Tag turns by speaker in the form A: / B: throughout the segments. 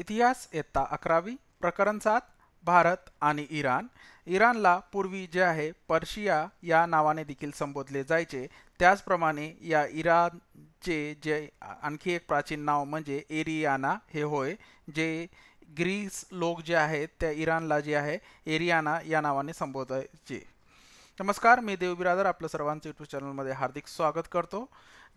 A: इतिहास इयत्ता अकरावी प्रकरण सात भारत आणि इराण इराणला पूर्वी जे आहे पर्शिया या नावाने देखील संबोधले जायचे त्याचप्रमाणे या इराणचे जे आणखी एक प्राचीन नाव म्हणजे एरियाना हे होय जे ग्रीस लोक जे आहेत त्या इराणला जे आहे एरियाना या नावाने संबोधायचे नमस्कार मी देवबिरादर आपलं सर्वांचं यूट्यूब चॅनलमध्ये हार्दिक स्वागत करतो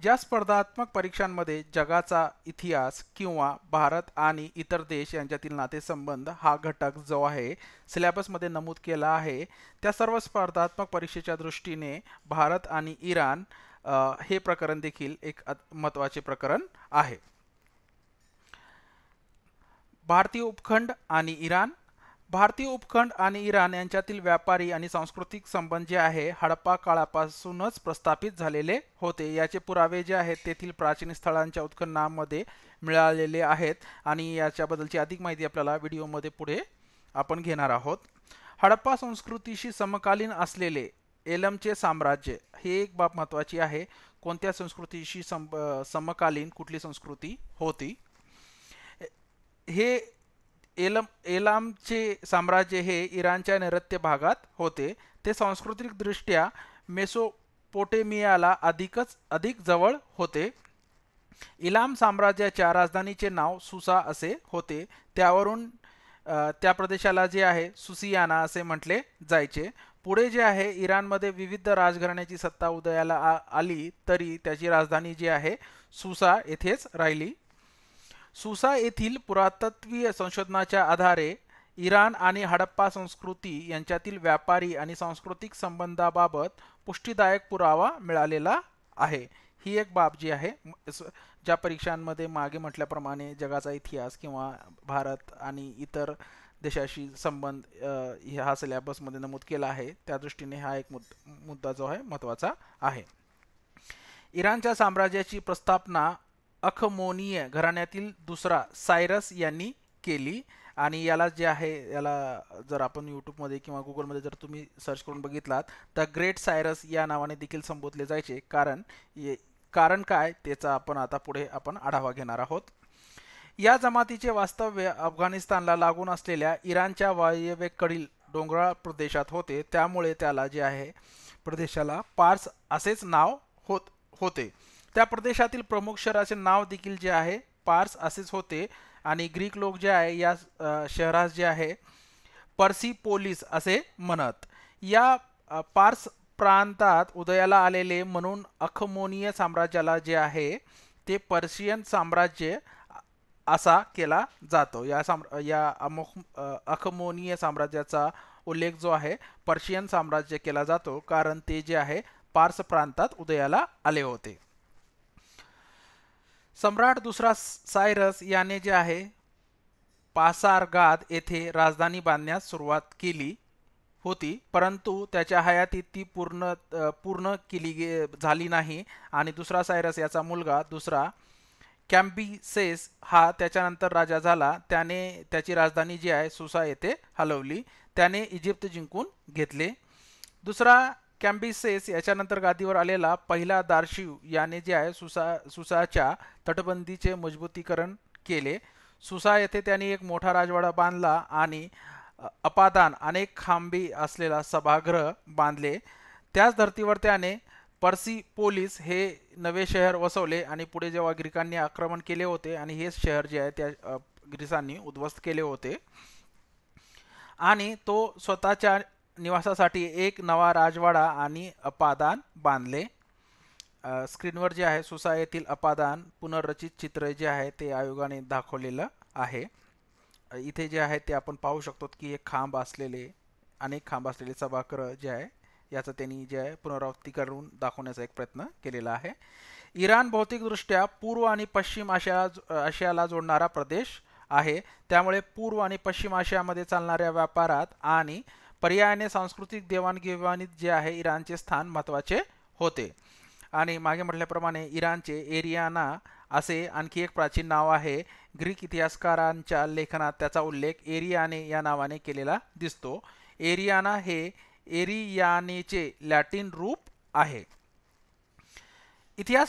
A: ज्या स्पर्धात्मक परीक्षांमध्ये जगाचा इतिहास किंवा भारत आणि इतर देश यांच्यातील नातेसंबंध हा घटक जो आहे सिलॅबसमध्ये नमूद केला आहे त्या सर्व स्पर्धात्मक परीक्षेच्या दृष्टीने भारत आणि इराण हे प्रकरण देखील एक महत्त्वाचे प्रकरण आहे भारतीय उपखंड आणि इराण भारतीय उपखंड आणि इराण यांच्यातील व्यापारी आणि सांस्कृतिक संबंध जे आहे हडप्पा काळापासूनच प्रस्थापित झालेले होते याचे पुरावे जे आहेत तेथील प्राचीन स्थळांच्या उत्खननामध्ये मिळालेले आहेत आणि याच्याबद्दलची अधिक माहिती आपल्याला व्हिडिओमध्ये पुढे आपण घेणार आहोत हडप्पा संस्कृतीशी समकालीन असलेले एलमचे साम्राज्य हे एक बाब महत्त्वाची आहे कोणत्या संस्कृतीशी सम समकालीन कुठली संस्कृती होती हे एलम एलामचे साम्राज्य हे इराणच्या नैऋत्य भागात होते ते सांस्कृतिकदृष्ट्या मेसोपोटेमियाला अधिकच अधिक जवळ होते इलाम साम्राज्याच्या राजधानीचे नाव सुसा असे होते त्यावरून त्या प्रदेशाला जे आहे सुसियाना असे म्हटले जायचे पुढे जे आहे इराणमध्ये विविध राजघराण्याची सत्ता उदयाला आली तरी त्याची राजधानी जी आहे सुसा येथेच राहिली सुसा येथील पुरातत्वीय संशोधनाच्या आधारे इराण आणि हडप्पा संस्कृती यांच्यातील व्यापारी आणि सांस्कृतिक संबंधाबाबत पुष्टीदायक पुरावा मिळालेला आहे ही एक बाब जी आहे ज्या परीक्षांमध्ये मागे म्हटल्याप्रमाणे जगाचा इतिहास किंवा भारत आणि इतर देशाशी संबंध हा सिलेबसमध्ये नमूद केला आहे त्या दृष्टीने हा एक मुद मुद्दा जो आहे महत्त्वाचा आहे इराणच्या साम्राज्याची प्रस्थापना अखमोनीय घराण्यातील दुसरा सायरस यांनी केली आणि याला जे आहे याला जर आपण यूट्यूबमध्ये किंवा गुगलमध्ये जर तुम्ही सर्च करून बघितलात तर ग्रेट सायरस या नावाने देखील संबोधले जायचे कारण कारण काय त्याचा आपण आता पुढे आपण आढावा घेणार आहोत या जमातीचे वास्तव्य अफगाणिस्तानला लागून असलेल्या इराणच्या वायव्येकडील डोंगराळ प्रदेशात होते त्यामुळे त्याला जे आहे प्रदेशाला पार्स असेच नाव होत होते त्या प्रदेशातील प्रमुख शहराचे नाव देखील जे आहे पार्स असेच होते आणि ग्रीक लोक जे आहे या शहरास जे आहे पर्सिपोलिस असे म्हणत या पार्स प्रांतात उदयाला आलेले म्हणून अखमोनीय साम्राज्याला जे आहे ते पर्शियन साम्राज्य असा केला जातो या साम या अमोख अखमोनीय साम्राज्याचा उल्लेख जो आहे पर्शियन साम्राज्य केला जातो कारण ते जे आहे पार्स प्रांतात उदयाला आले होते सम्राट दुसरा सायरस याने जे आहे पासारगाद येथे राजधानी बांधण्यास सुरुवात केली होती परंतु त्याच्या हयातीत ती पूर्ण पूर्ण केली गे झाली नाही आणि दुसरा सायरस याचा मुलगा दुसरा कॅम्बिसेस हा त्याच्यानंतर राजा झाला त्याने त्याची राजधानी जी आहे सुसा येथे हलवली त्याने इजिप्त जिंकून घेतले दुसरा कॅम्बिसेस याच्यानंतर गादीवर आलेला पहिला दार्शिव याने जे आहे सुसा सुसाच्या तटबंदीचे मजबूतीकरण केले सुसा येथे त्यांनी एक मोठा राजवाडा बांधला आणि अपादान अनेक खांबी असलेला सभागृह बांधले त्याच धर्तीवर त्याने पर्सी पोलीस हे नवे शहर वसवले आणि पुढे जेव्हा ग्रीकांनी आक्रमण केले होते आणि हेच शहर जे आहे त्या ग्रीसांनी उद्ध्वस्त केले होते आणि तो स्वतःच्या निवासासाठी एक नवा राजवाडा आणि अपादान बांधले स्क्रीनवर जे आहे सुसा येथील अपादान पुनर्रचित चित्र जे आहे ते आयोगाने दाखवलेलं आहे इथे जे आहे ते आपण पाहू शकतो की एक खांब असलेले अनेक खांब असलेले सभागृह जे आहे याचं त्यांनी जे आहे पुनरावृत्ती करून दाखवण्याचा एक प्रयत्न केलेला आहे इराण भौतिकदृष्ट्या पूर्व आणि पश्चिम आशिया आशियाला जोडणारा प्रदेश आहे त्यामुळे पूर्व आणि पश्चिम आशियामध्ये चालणाऱ्या व्यापारात आणि पर्यायाने सांस्कृतिक देवाणघेवाणीत जे आहे इराणचे स्थान महत्त्वाचे होते आणि मागे म्हटल्याप्रमाणे इराणचे एरियाना असे आणखी एक प्राचीन नाव आहे ग्रीक इतिहासकारांच्या लेखनात त्याचा उल्लेख एरियाने या नावाने केलेला दिसतो एरियाना हे एरियानेचे लॅटिन रूप आहे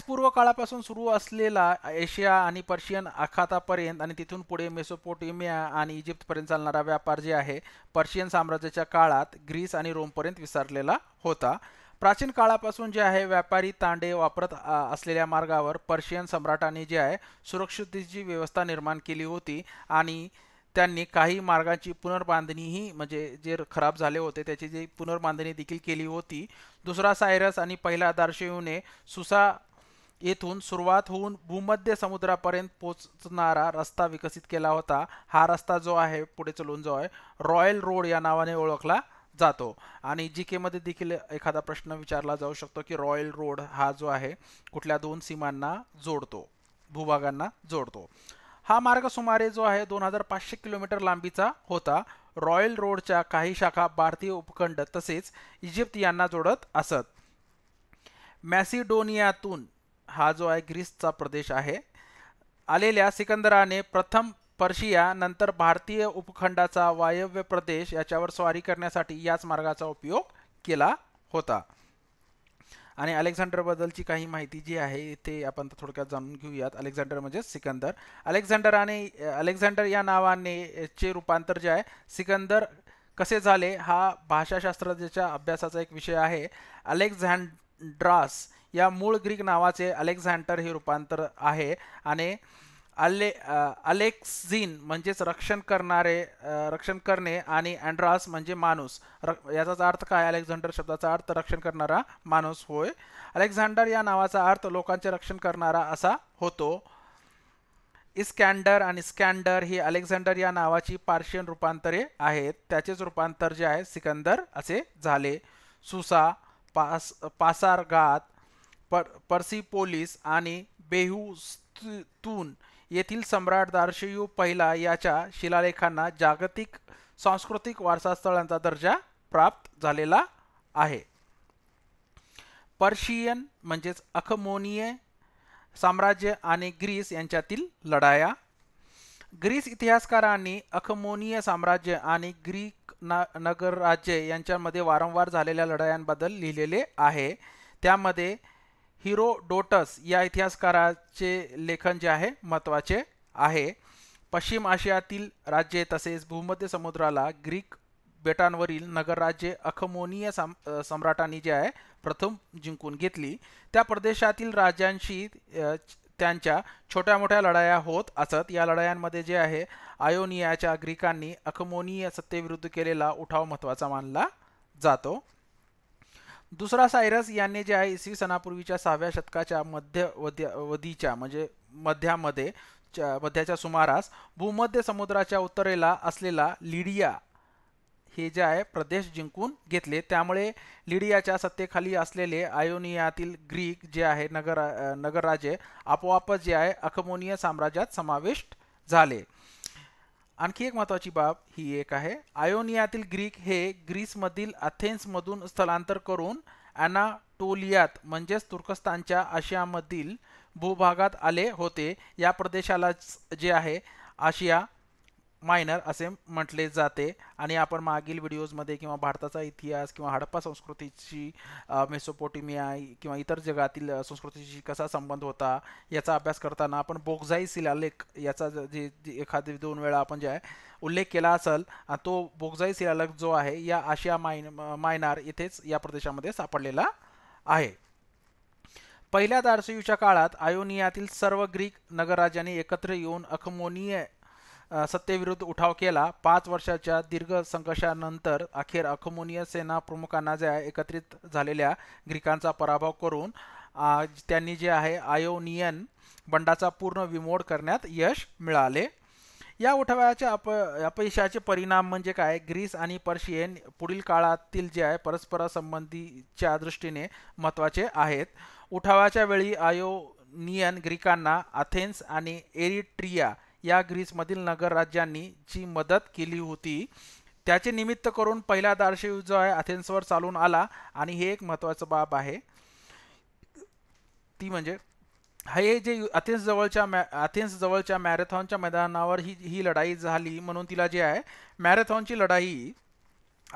A: पूर्व काळापासून सुरू असलेला एशिया आणि पर्शियन आखातापर्यंत आणि तिथून पुढे मेसोपोटेमिया आणि इजिप्तपर्यंत चालणारा व्यापार जे आहे पर्शियन साम्राज्याच्या काळात ग्रीस आणि रोमपर्यंत विसरलेला होता प्राचीन काळापासून जे आहे व्यापारी तांडे वापरत असलेल्या मार्गावर पर्शियन सम्राटांनी जे आहे सुरक्षिततेची व्यवस्था निर्माण केली होती आणि त्यांनी काही मार्गाची पुनर्बांधणीही म्हणजे जे खराब झाले होते त्याची जी पुनर्बांधणी देखील केली होती दुसरा सायरस आणि पहिला दार्शयूने सुसा येथून सुरुवात होऊन भूमध्य समुद्रापर्यंत पोचणारा रस्ता विकसित केला होता हा रस्ता जो आहे पुढे चलून जो आहे रॉयल रोड या नावाने ओळखला जातो आणि जी केमध्ये देखील एखादा प्रश्न विचारला जाऊ शकतो की रॉयल रोड हा जो आहे कुठल्या दोन सीमांना जोडतो भूभागांना जोडतो हा मार्ग सुमारे जो आहे दोन हजार पाचशे किलोमीटर लांबीचा होता रॉयल रोडच्या काही शाखा भारतीय उपखंड तसेच इजिप्त यांना जोडत असत मॅसिडोनियातून हा जो आहे ग्रीसचा प्रदेश आहे आलेल्या सिकंदराने प्रथम पर्शिया नंतर भारतीय उपखंडाचा वायव्य प्रदेश याच्यावर स्वारी करण्यासाठी याच मार्गाचा उपयोग केला होता आणि अलेक्झांडरबद्दलची काही माहिती जी आहे ते आपण थोडक्यात जाणून घेऊयात अलेक्झांडर म्हणजे सिकंदर अलेक्झांडर आणि अलेक्झांडर या नावाने चे रूपांतर जे आहे सिकंदर कसे झाले हा भाषाशास्त्राच्या अभ्यासाचा एक विषय आहे अलेक्झांड्रास या मूळ ग्रीक नावाचे अलेक्झांडर हे रूपांतर आहे आणि अले अलेक्झिन म्हणजेच रक्षण करणारे रक्षण करणे आणि अँड्रास म्हणजे माणूस र याचाच अर्थ काय अलेक्झांडर शब्दाचा अर्थ रक्षण करणारा माणूस होय अलेक्झांडर या नावाचा अर्थ लोकांचे रक्षण करणारा असा होतो इस्कँडर आणि स्कँडर ही अलेक्झांडर या नावाची पार्शियन रूपांतरे आहेत त्याचेच रूपांतर जे आहे सिकंदर असे झाले सुसा पास पासारघात पर पोलीस आणि बेहुस्तून येथील सम्राट दार्शयू पहिला याच्या शिलालेखांना जागतिक सांस्कृतिक वारसा स्थळांचा दर्जा प्राप्त झालेला आहे पर्शियन म्हणजेच अखमोनिय साम्राज्य आणि ग्रीस यांच्यातील लढाया ग्रीस इतिहासकारांनी अखमोनीय साम्राज्य आणि ग्रीक न नगरराज्य यांच्यामध्ये वारंवार झालेल्या लढायांबद्दल लिहिलेले आहे त्यामध्ये हिरो डोटस या इतिहासकाराचे लेखन जे आहे महत्त्वाचे आहे पश्चिम आशियातील राज्ये तसेच भूमध्य समुद्राला ग्रीक बेटांवरील नगरराज्ये अखमोनीय सम सम्राटांनी जे आहे प्रथम जिंकून घेतली त्या प्रदेशातील राज्यांशी त्यांच्या छोट्या मोठ्या लढाया होत असत या लढायांमध्ये जे आहे आयोनियाच्या ग्रीकांनी अखमोनीय सत्तेविरुद्ध केलेला उठाव महत्त्वाचा मानला जातो दुसरा सायरस यांनी जे आहे इसवी सणापूर्वीच्या सहाव्या शतकाच्या वधीच्या म्हणजे मध्यामध्ये मध्याच्या सुमारास भूमध्य समुद्राच्या उत्तरेला असलेला लिडिया हे जे आहे प्रदेश जिंकून घेतले त्यामुळे लिडियाच्या सत्तेखाली असलेले आयोनियातील ग्रीक जे आहे नगर नगरराजे आपोआपच जे आहे अखमोनिया साम्राज्यात समाविष्ट झाले आणखी एक महत्वाची बाब ही एक आहे आयोनियातील ग्रीक हे ग्रीसमधील मधून स्थलांतर करून अनाटोलियात म्हणजेच तुर्कस्तानच्या आशियामधील भूभागात आले होते या प्रदेशाला जे आहे आशिया मायनर असे म्हटले जाते आणि आपण मागील व्हिडिओजमध्ये किंवा भारताचा इतिहास किंवा हडप्पा संस्कृतीची मेसोपोटेमिया किंवा इतर जगातील संस्कृतीशी कसा संबंध होता याचा अभ्यास करताना आपण बोगझाई शिलालेख याचा जे एखादी दोन वेळा आपण जे आहे उल्लेख केला असेल तो बोगझाई शिलालेख जो आहे या आशिया मायन मायनार येथेच या प्रदेशामध्ये सापडलेला आहे पहिल्या दार्शयूच्या काळात आयोनियातील सर्व ग्रीक नगरराज्यांनी एकत्र येऊन अखमोनीय सत्तेविरुद्ध उठाव केला पाच वर्षाच्या दीर्घ संघर्षानंतर अखेर अखमोनीय सेना प्रमुखांना ज्या एकत्रित झालेल्या ग्रीकांचा पराभव करून त्यांनी जे आहे आयोनियन बंडाचा पूर्ण विमोड करण्यात यश मिळाले या उठावाच्या अप अपयशाचे परिणाम म्हणजे काय ग्रीस आणि पर्शियन पुढील काळातील जे आहे परस्परासंबंधीच्या दृष्टीने महत्त्वाचे आहेत उठावाच्या वेळी आयोनियन ग्रीकांना अथेन्स आणि एरिट्रिया या ग्रीसमधील नगर राज्यांनी जी मदत केली होती त्याचे निमित्त करून पहिला दारशिव जो आहे अथेन्सवर चालून आला आणि हे एक महत्त्वाचं बाब आहे ती म्हणजे हे जे अथेन्स जवळच्या मॅ अथेन्स जवळच्या मॅरेथॉनच्या मैदानावर ही ही लढाई झाली म्हणून तिला जे आहे मॅरेथॉनची लढाई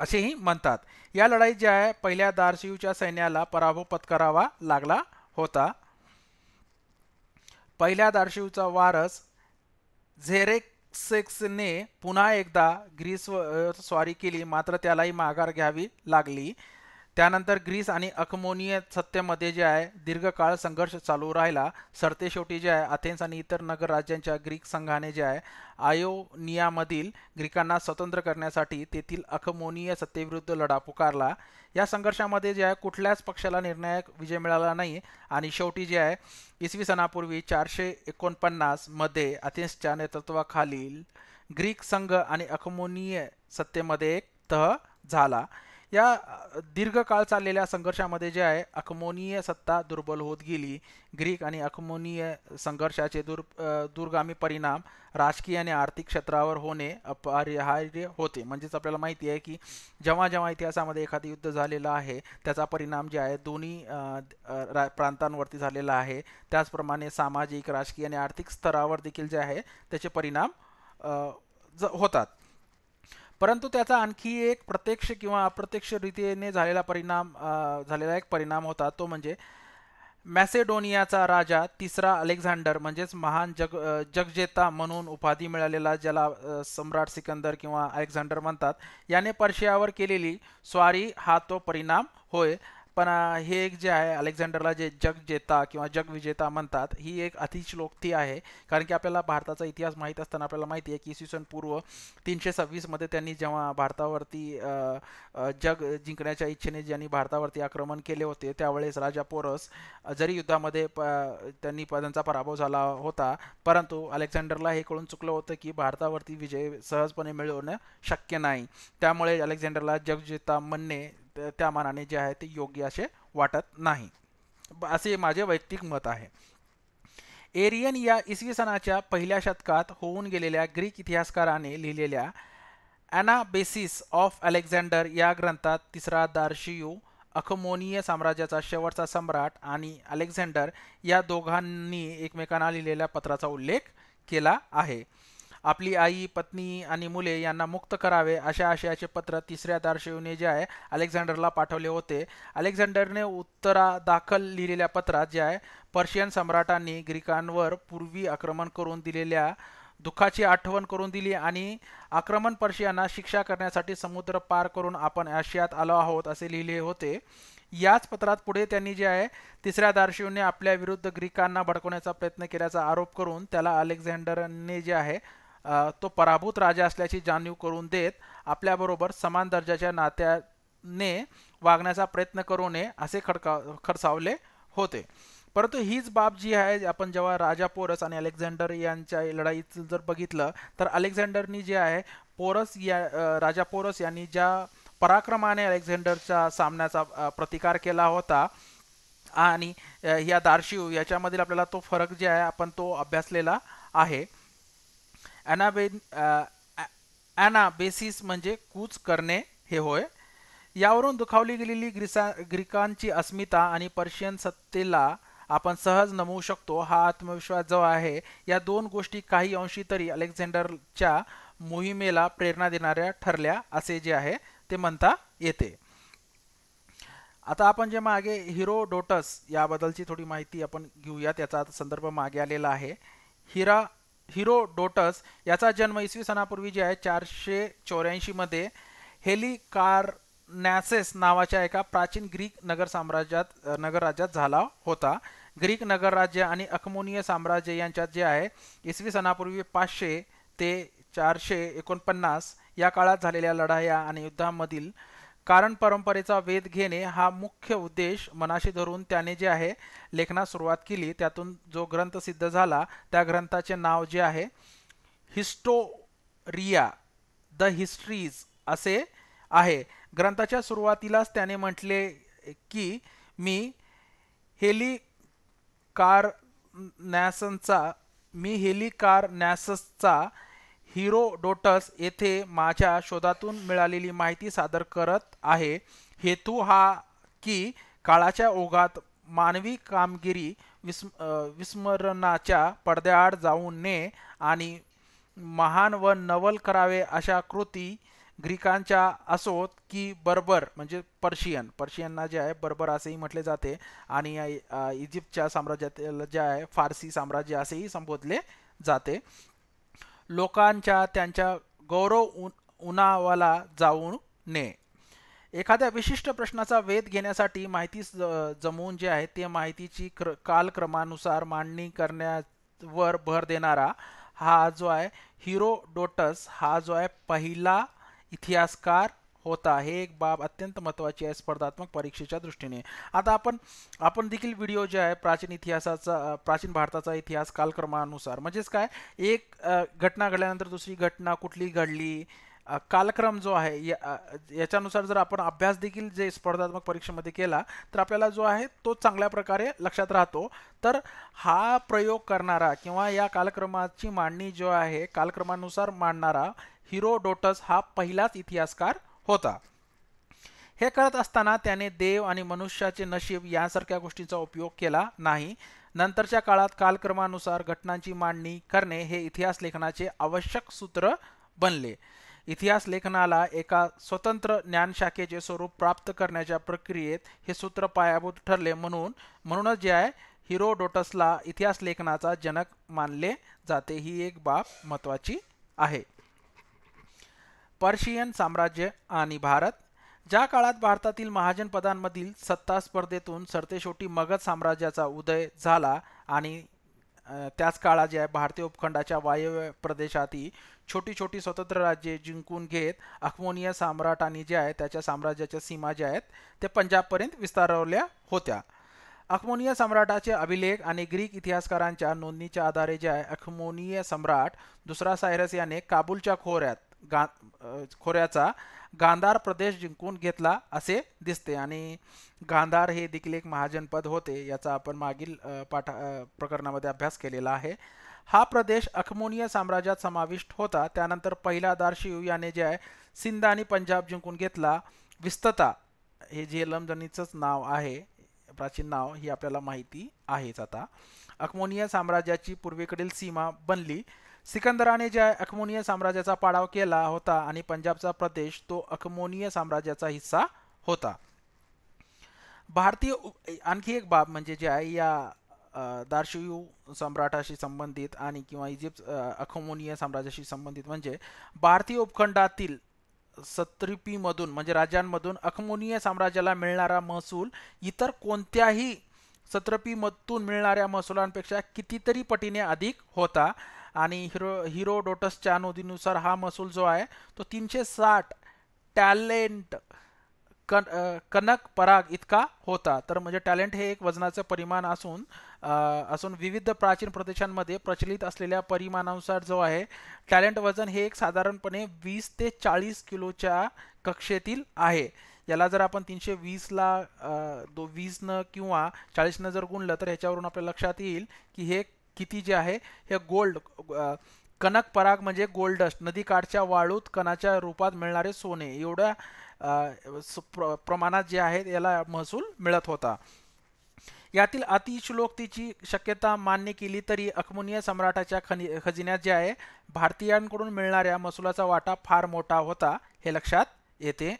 A: असेही म्हणतात या लढाईत जे आहे पहिल्या दारशिवच्या सैन्याला पराभव पत्करावा लागला होता पहिल्या दारशिवचा वारस झेरेक्सेक्सने पुन्हा एकदा ग्रीस स्वारी केली मात्र त्यालाही माघार घ्यावी लागली त्यानंतर ग्रीस आणि अकमोनिय सत्तेमध्ये जे आहे दीर्घकाळ संघर्ष चालू राहिला सरतेशेवटी जे आहे अथेन्स आणि इतर नगर राज्यांच्या ग्रीक संघाने जे आहे आयोनियामधील ग्रीकांना स्वतंत्र करण्यासाठी तेथील अखमोनीय सत्तेविरुद्ध लढा पुकारला या संघर्षामध्ये जे आहे कुठल्याच पक्षाला निर्णायक विजय मिळाला नाही आणि शेवटी जे आहे इसवी सणापूर्वी चारशे एकोणपन्नासमध्ये अथेन्सच्या नेतृत्वाखालील ग्रीक संघ आणि अखमोनीय सत्तेमध्ये एक तह झाला या दीर्घकाळ चाललेल्या संघर्षामध्ये जे आहे अखमोनीय सत्ता दुर्बल होत गेली ग्रीक आणि अखमोनीय संघर्षाचे दूर दूरगामी परिणाम राजकीय आणि आर्थिक क्षेत्रावर होणे अपरिहार्य होते म्हणजेच आपल्याला माहिती आहे की जेव्हा जेव्हा इतिहासामध्ये एखादं युद्ध झालेलं आहे त्याचा परिणाम जे आहे दोन्ही प्रांतांवरती झालेला आहे त्याचप्रमाणे सामाजिक राजकीय आणि आर्थिक स्तरावर देखील जे आहे त्याचे परिणाम ज होतात परंतु त्याचा आणखी एक प्रत्यक्ष किंवा अप्रत्यक्ष रीतीने झालेला परिणाम झालेला एक परिणाम होता तो म्हणजे मॅसेडोनियाचा राजा तिसरा अलेक्झांडर म्हणजेच महान जग जगजेता म्हणून उपाधी मिळालेला ज्याला सम्राट सिकंदर किंवा अलेक्झांडर म्हणतात याने पर्शियावर केलेली स्वारी हा तो परिणाम होय पण हे एक जे आहे अलेक्झांडरला जे जग जेता किंवा जगविजेता म्हणतात ही एक अतिशलोक्ती आहे कारण की आपल्याला भारताचा इतिहास माहीत असताना आपल्याला माहिती आहे की इसवी सन पूर्व तीनशे सव्वीसमध्ये त्यांनी जेव्हा भारतावरती जग जिंकण्याच्या इच्छेने ज्यांनी भारतावरती आक्रमण केले होते त्यावेळेस राजा पोरस जरी युद्धामध्ये प त्यांनी त्यांचा पराभव झाला होता परंतु अलेक्झांडरला हे कळून चुकलं होतं की भारतावरती विजय सहजपणे मिळवणं शक्य नाही त्यामुळे अलेक्झांडरला जगजेता म्हणणे त्या मानाने जे आहे ते योग्य असे वाटत नाही असे माझे वैयक्तिक मत आहे एरियन या इसवी सणाच्या पहिल्या शतकात होऊन गेलेल्या ग्रीक इतिहासकाराने लिहिलेल्या ॲनाबेसिस ऑफ अलेक्झांडर या ग्रंथात तिसरा दार्शियू अखमोनीय साम्राज्याचा शेवटचा सम्राट आणि अलेक्झांडर या दोघांनी एकमेकांना लिहिलेल्या पत्राचा उल्लेख केला आहे आपली आई पत्नी आणि मुले यांना मुक्त करावे अशा आशयाचे पत्र तिसऱ्या दारशिवने जे आहे अलेक्झांडरला पाठवले होते अलेक्झांडरने दाखल लिहिलेल्या पत्रात जे आहे पर्शियन सम्राटांनी ग्रीकांवर पूर्वी आक्रमण करून दिलेल्या दुःखाची आठवण करून दिली आणि आक्रमण पर्शियांना शिक्षा करण्यासाठी समुद्र पार करून आपण आशियात आलो आहोत असे लिहिले होते याच पत्रात पुढे त्यांनी जे आहे तिसऱ्या दार्शिवने आपल्या विरुद्ध ग्रीकांना भडकवण्याचा प्रयत्न केल्याचा आरोप करून त्याला अलेक्झांडरने जे आहे तो पराभूत राजा असल्याची जाणीव करून देत आपल्याबरोबर समान दर्जाच्या नात्याने वागण्याचा प्रयत्न करू नये असे खडका खडसावले होते परंतु हीच बाब जी आहे आपण जेव्हा राजा पोरस आणि अलेक्झांडर यांच्या लढाईचं जर बघितलं तर अलेक्झांडरनी जे आहे पोरस या राजा पोरस यांनी ज्या पराक्रमाने अलेक्झांडरच्या सामन्याचा प्रतिकार केला होता आणि या दार्शिव याच्यामधील आपल्याला तो फरक जे आहे आपण तो अभ्यासलेला आहे अॅनाबे बेसिस म्हणजे कूच करणे हे होय यावरून दुखावली गेलेली ग्रीसा ग्रीकांची अस्मिता आणि पर्शियन सत्तेला आपण सहज नमवू शकतो हा आत्मविश्वास जो आहे या दोन गोष्टी काही अंशी तरी अलेक्झांडरच्या मोहिमेला प्रेरणा देणाऱ्या ठरल्या असे जे आहे ते म्हणता येते आता आपण जे मागे हिरोडोटस याबद्दलची थोडी माहिती आपण घेऊया त्याचा संदर्भ मागे आलेला आहे हिरा हिरो डोटस याचा जन्म इसवी सणापूर्वी जे आहे चारशे चौऱ्याऐंशीमध्ये हेलिकारनॅसेस नावाच्या एका प्राचीन ग्रीक नगर साम्राज्यात नगर राज्यात झाला होता ग्रीक नगरराज्य आणि अखमोनीय साम्राज्य यांच्यात जे आहे इसवी सणापूर्वी पाचशे ते चारशे एकोणपन्नास या काळात झालेल्या लढाया आणि युद्धामधील कारण परंपरेचा वेध घेणे हा मुख्य उद्देश मनाशी धरून त्याने जे आहे लेखनास सुरुवात केली त्यातून जो ग्रंथ सिद्ध झाला त्या ग्रंथाचे नाव जे आहे हिस्टोरिया द हिस्ट्रीज असे आहे ग्रंथाच्या सुरुवातीलाच त्याने म्हटले की मी हेली कार नॅसनचा मी हेली कार हिरोडोटस येथे माझ्या शोधातून मिळालेली माहिती सादर करत आहे हेतू हा की काळाच्या ओघात मानवी कामगिरी विस्म विस्मरणाच्या पडद्याआड जाऊ नये आणि महान व नवल करावे अशा कृती ग्रीकांच्या असोत की बर्बर म्हणजे पर्शियन पर्शियनना जे आहे बर्बर असेही म्हटले जाते आणि इजिप्तच्या साम्राज्यात जे आहे फारसी साम्राज्य असेही संबोधले जाते लोकांच्या त्यांच्या गौरव उन उन्हावाला जाऊ नये एखाद्या विशिष्ट प्रश्नाचा वेध घेण्यासाठी माहिती जमवून जे आहे ते माहितीची क्र कालक्रमानुसार मांडणी करण्यावर भर देणारा हा जो आहे हिरोडोटस हा जो आहे पहिला इतिहासकार होता हे एक बाब अत्यंत महत्त्वाची आहे स्पर्धात्मक परीक्षेच्या दृष्टीने आता आपण आपण देखील व्हिडिओ जे आहे प्राचीन इतिहासाचा प्राचीन भारताचा इतिहास कालक्रमानुसार म्हणजेच काय एक घटना घडल्यानंतर दुसरी घटना कुठली घडली कालक्रम जो आहे याच्यानुसार जर आपण अभ्यास देखील जे स्पर्धात्मक परीक्षेमध्ये केला तर आपल्याला जो आहे तो चांगल्या प्रकारे लक्षात राहतो तर हा प्रयोग करणारा किंवा या कालक्रमाची मांडणी जो आहे कालक्रमानुसार मांडणारा हिरोडोटस हा पहिलाच इतिहासकार होता हे करत असताना त्याने देव आणि मनुष्याचे नशीब यांसारख्या गोष्टींचा उपयोग केला नाही नंतरच्या काळात कालक्रमानुसार घटनांची मांडणी करणे हे इतिहास लेखनाचे आवश्यक सूत्र बनले इतिहास लेखनाला एका स्वतंत्र ज्ञानशाखेचे स्वरूप प्राप्त करण्याच्या प्रक्रियेत हे सूत्र पायाभूत ठरले म्हणून म्हणूनच जे आहे हिरोडोटसला इतिहास लेखनाचा जनक मानले जाते ही एक बाब महत्त्वाची आहे पर्शियन साम्राज्य आणि भारत ज्या काळात भारतातील महाजनपदांमधील सत्ता स्पर्धेतून सरतेशेवटी मगध साम्राज्याचा उदय झाला आणि त्याच काळात ज्या भारतीय उपखंडाच्या वायव्य प्रदेशातही छोटी छोटी स्वतंत्र राज्ये जिंकून घेत अखमोनिया आणि जे आहे त्याच्या साम्राज्याच्या सीमा ज्या आहेत ते पंजाबपर्यंत विस्तारवल्या होत्या अखमोनिया सम्राटाचे अभिलेख आणि ग्रीक इतिहासकारांच्या नोंदणीच्या आधारे जे आहे अखमोनिया सम्राट दुसरा सायरस याने काबूलच्या खोऱ्यात गा खोऱ्याचा गांधार प्रदेश जिंकून घेतला असे दिसते आणि गांधार हे देखील एक महाजनपद होते याचा आपण मागील पाठ प्रकरणामध्ये अभ्यास केलेला आहे हा प्रदेश अखमोनिया साम्राज्यात समाविष्ट होता त्यानंतर पहिला दारशिव याने जे आहे सिंध आणि पंजाब जिंकून घेतला विस्तता हे झेलमजनीचंच नाव आहे प्राचीन नाव ही आपल्याला माहिती आहेच आता अखमोनिया साम्राज्याची पूर्वेकडील सीमा बनली सिकंदराने ज्या अखमोनिय साम्राज्याचा पाडाव केला होता आणि पंजाबचा प्रदेश तो अखमोनिया साम्राज्याचा हिस्सा होता भारतीय आणखी एक बाब म्हणजे जे आहे या दार्शियू सम्राटाशी संबंधित आणि किंवा इजिप्त अखमोनिय साम्राज्याशी संबंधित म्हणजे भारतीय उपखंडातील सत्रिपीमधून म्हणजे राज्यांमधून अखमोनिय साम्राज्याला मिळणारा महसूल इतर कोणत्याही सत्रपीमधून मिळणाऱ्या महसुलांपेक्षा कितीतरी पटीने अधिक होता आणि हिरो हिरो डोटसच्या नोंदीनुसार हा महसूल जो आहे तो तीनशे साठ टॅलेंट कन कनक पराग इतका होता तर म्हणजे टॅलेंट हे एक वजनाचं परिमाण असून असून विविध प्राचीन प्रदेशांमध्ये प्रचलित असलेल्या परिमाणानुसार जो आहे टॅलेंट वजन हे एक साधारणपणे वीस ते चाळीस किलोच्या कक्षेतील आहे याला जर आपण तीनशे वीसला दो वीसनं किंवा चाळीसनं जर गुणलं तर ह्याच्यावरून आपल्या लक्षात येईल की हे किती जे आहे हे गोल्ड कनक पराग म्हणजे गोल्डस्ट नदीकाठच्या वाळूत कणाच्या रूपात मिळणारे सोने एवढ्या प्रमाणात जे आहे याला महसूल मिळत होता यातील अतिशलोक्तीची शक्यता मान्य केली तरी अखमुनिया सम्राटाच्या खनि खजिन्यात जे आहे भारतीयांकडून मिळणाऱ्या महसुलाचा वाटा फार मोठा होता हे लक्षात येते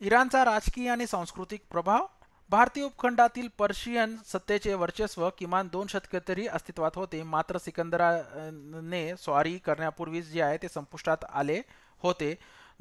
A: इराणचा राजकीय आणि सांस्कृतिक प्रभाव भारतीय उपखंडातील पर्शियन सत्तेचे वर्चस्व किमान दोन शतके तरी अस्तित्वात होते मात्र सिकंदराने स्वारी करण्यापूर्वीच जे आहे ते संपुष्टात आले होते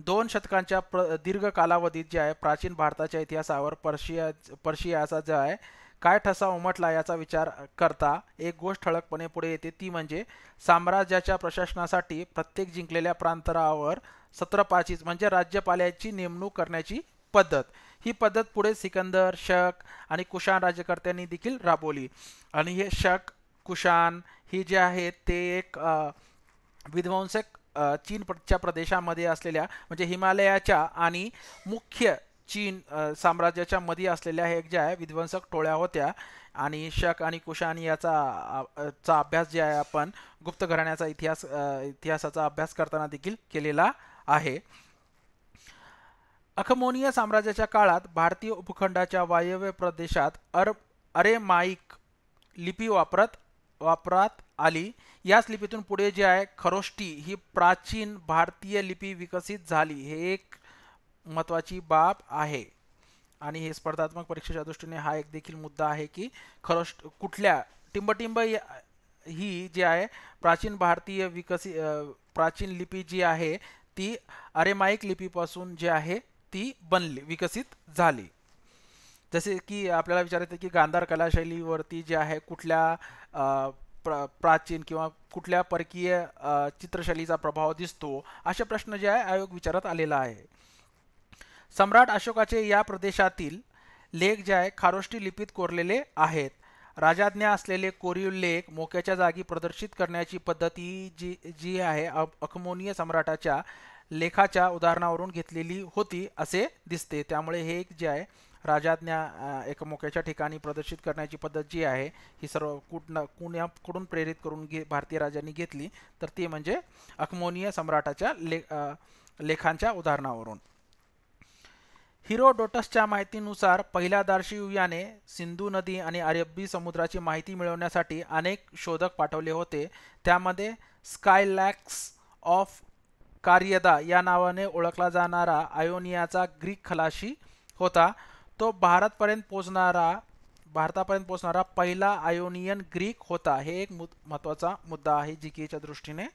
A: दोन शतकांच्या प्र दीर्घ कालावधीत जे आहे प्राचीन भारताच्या इतिहासावर पर्शिया पर्शियाचा जो आहे काय ठसा उमटला याचा विचार करता एक गोष्ट ठळकपणे पुढे येते ती म्हणजे साम्राज्याच्या प्रशासनासाठी प्रत्येक जिंकलेल्या प्रांतरावर सत्रपाचीच म्हणजे राज्यपाल्याची नेमणूक करण्याची पद्धत ही पद्धत पुढे सिकंदर शक आणि कुशाण राज्यकर्त्यांनी देखील राबवली आणि हे शक कुशाण ही जे आहे ते एक विध्वंसक चीनच्या प्रदेशामध्ये असलेल्या म्हणजे हिमालयाच्या आणि मुख्य चीन साम्राज्याच्या मध्ये असलेल्या एक ज्या आहे विध्वंसक टोळ्या होत्या आणि शक आणि कुशाण याचा चा अभ्यास जे आहे आपण गुप्त घराण्याचा इतिहास इतिहासाचा अभ्यास करताना देखील केलेला आहे अखमोनिया साम्राज्याच्या काळात भारतीय उपखंडाच्या वायव्य प्रदेशात अरब अरेमाईक लिपी वापरत वापरात आली याच लिपीतून पुढे जे आहे खरोष्टी ही प्राचीन भारतीय लिपी विकसित झाली हे एक महत्त्वाची बाब आहे आणि हे स्पर्धात्मक परीक्षेच्या दृष्टीने हा एक देखील मुद्दा आहे की खरोष्ट कुठल्या टिंबटिंब ही जी आहे प्राचीन भारतीय विकसित प्राचीन लिपी जी आहे ती अरेमाईक लिपीपासून जी आहे ती बनली विकसित झाली जसे की आपल्याला विचारायचं की गांधार कलाशैलीवरती जे आहे कुठल्या प्राचीन किंवा कुठल्या परकीय चित्रशैलीचा प्रभाव दिसतो असे प्रश्न जे आहे आयोग विचारत आलेला आहे सम्राट अशोकाचे या प्रदेशातील लेख जे आहे खारोष्टी लिपीत कोरलेले आहेत राजाज्ञा असलेले कोरीव लेख मोक्याच्या जागी प्रदर्शित करण्याची पद्धती जी जी आहे अखमोनीय सम्राटाच्या लेखाच्या उदाहरणावरून घेतलेली होती असे दिसते त्यामुळे हे एक जे आहे राजाज्ञा एक मोक्याच्या ठिकाणी प्रदर्शित करण्याची पद्धत जी आहे ही सर्व कुठनं कुण्याकडून प्रेरित करून घे भारतीय राजांनी घेतली तर ती म्हणजे अकमोनीय सम्राटाच्या ले लेखांच्या उदाहरणावरून हिरो डोटसच्या माहितीनुसार पहिल्या दार्शिव याने सिंधू नदी आणि अरबी समुद्राची माहिती मिळवण्यासाठी अनेक शोधक पाठवले होते त्यामध्ये स्कायलॅक्स ऑफ कार्यदा या नावाने ओळखला जाणारा आयोनियाचा ग्रीक खलाशी होता तो भारतपर्यंत पोचणारा भारतापर्यंत पोचणारा पहिला आयोनियन ग्रीक होता हे एक महत्त्वाचा मुद्दा आहे जिकेच्या दृष्टीने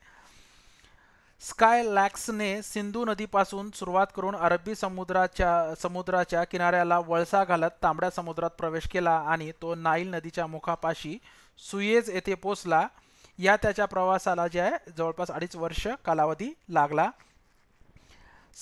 A: स्काय लॅक्सने सिंधू नदीपासून सुरुवात करून अरबी समुद्राच्या समुद्राच्या किनाऱ्याला वळसा घालत तांबड्या समुद्रात प्रवेश केला आणि तो नाईल नदीच्या मुखापाशी सुयेज येथे पोचला या त्याच्या प्रवासाला जे आहे जवळपास अडीच वर्ष कालावधी लागला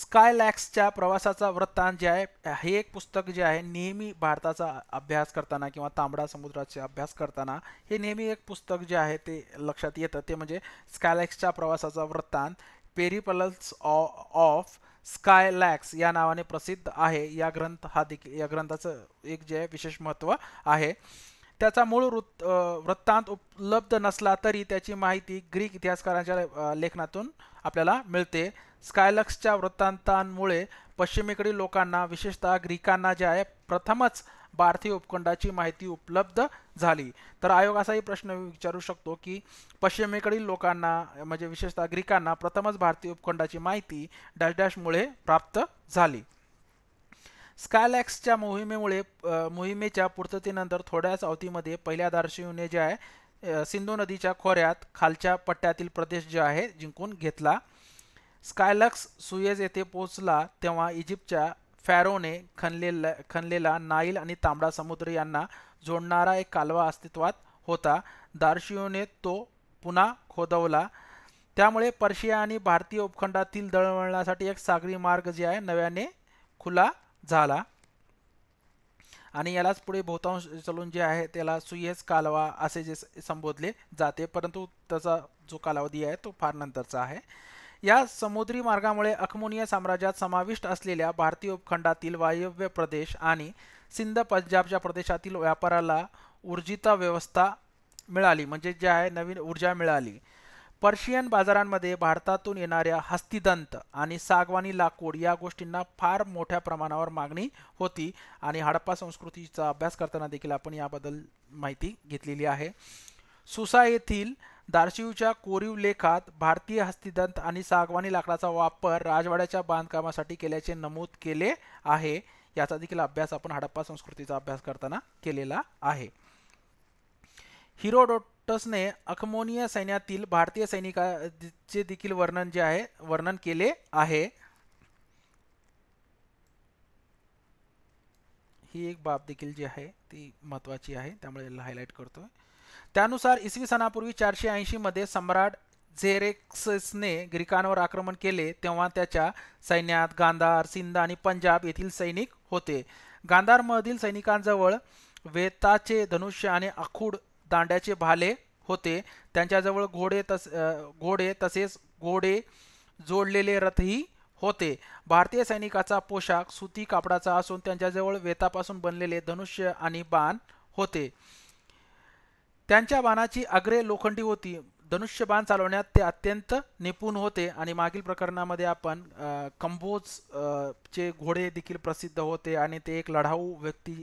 A: स्कायलॅक्सच्या प्रवासाचा वृत्तांत जे आहे हे एक पुस्तक जे आहे नेहमी भारताचा अभ्यास करताना किंवा तांबडा समुद्राचा अभ्यास करताना हे नेहमी एक पुस्तक जे आहे ते लक्षात येतं ते म्हणजे स्कायलॅक्सच्या प्रवासाचा वृत्तांत पेरिपल्स ऑफ स्कायलॅक्स या नावाने प्रसिद्ध आहे या ग्रंथ हा देखील या ग्रंथाचं एक जे आहे विशेष महत्त्व आहे त्याचा मूळ वृत्त वृत्तांत उपलब्ध नसला तरी त्याची माहिती ग्रीक इतिहासकारांच्या लेखनातून आपल्याला मिळते स्कायलक्सच्या वृत्तांतांमुळे पश्चिमेकडील लोकांना विशेषतः ग्रीकांना जे आहे प्रथमच भारतीय उपखंडाची माहिती उपलब्ध झाली तर आयोग असाही प्रश्न विचारू शकतो की पश्चिमेकडील लोकांना म्हणजे विशेषतः ग्रीकांना प्रथमच भारतीय उपखंडाची माहिती डॅश डॅशमुळे प्राप्त झाली स्कायलॅक्सच्या मोहिमेमुळे मोहिमेच्या पूर्ततेनंतर थोड्याच अवतीमध्ये पहिल्या दार्शिवने जे आहे सिंधू नदीच्या खोऱ्यात खालच्या पट्ट्यातील प्रदेश जे आहे जिंकून घेतला स्कायलक्स सुएज येथे पोहोचला तेव्हा इजिप्तच्या फॅरोने खणलेला खणलेला नाईल आणि तांबडा समुद्र यांना जोडणारा एक कालवा अस्तित्वात होता दारशिओने तो पुन्हा खोदवला त्यामुळे पर्शिया आणि भारतीय उपखंडातील दळवळण्यासाठी एक सागरी मार्ग जे आहे नव्याने खुला झाला आणि यालाच पुढे बहुतांश चलून जे आहे त्याला सुयस कालवा असे जे संबोधले जाते परंतु त्याचा जो कालावधी आहे तो फार नंतरचा आहे या समुद्री मार्गामुळे अखमोनिया साम्राज्यात समाविष्ट असलेल्या भारतीय उपखंडातील वायव्य प्रदेश आणि सिंध पंजाबच्या प्रदेशातील व्यापाराला ऊर्जिता व्यवस्था मिळाली म्हणजे जे आहे नवीन ऊर्जा मिळाली पर्शियन बाजारांमध्ये भारतातून येणाऱ्या हस्तिदंत आणि सागवानी लाकूड या गोष्टींना फार मोठ्या प्रमाणावर मागणी होती आणि हडप्पा संस्कृतीचा अभ्यास करताना देखील आपण याबद्दल माहिती घेतलेली आहे सुसा येथील दार्शिवच्या कोरीव लेखात भारतीय हस्तिदंत आणि सागवानी लाकडाचा वापर राजवाड्याच्या बांधकामासाठी केल्याचे नमूद केले आहे याचा देखील अभ्यास आपण हडप्पा संस्कृतीचा अभ्यास करताना केलेला आहे हिरोडोट ऑक्टसने अखमोनिया सैन्यातील भारतीय सैनिकाचे देखील वर्णन जे आहे वर्णन केले आहे ही एक बाब देखील जी आहे ती महत्वाची आहे त्यामुळे याला हायलाईट करतोय त्यानुसार इसवी सणापूर्वी चारशे ऐंशी मध्ये सम्राट झेरेक्सने ग्रीकांवर आक्रमण केले तेव्हा त्याच्या सैन्यात गांधार सिंध आणि पंजाब येथील सैनिक होते गांधारमधील सैनिकांजवळ वेताचे धनुष्य आणि आखूड दांड्याचे भाले होते त्यांच्याजवळ घोडे तस घोडे तसेच घोडे जोडलेले रथही होते भारतीय सैनिकाचा पोशाख सुती कापडाचा असून त्यांच्याजवळ वेतापासून बनलेले धनुष्य आणि बाण होते त्यांच्या बाणाची अग्रे लोखंडी होती धनुष्यबाण चालवण्यात ते अत्यंत निपुण होते आणि मागील प्रकरणामध्ये आपण कंबोज चे घोडे देखील प्रसिद्ध होते आणि ते एक लढाऊ व्यक्ती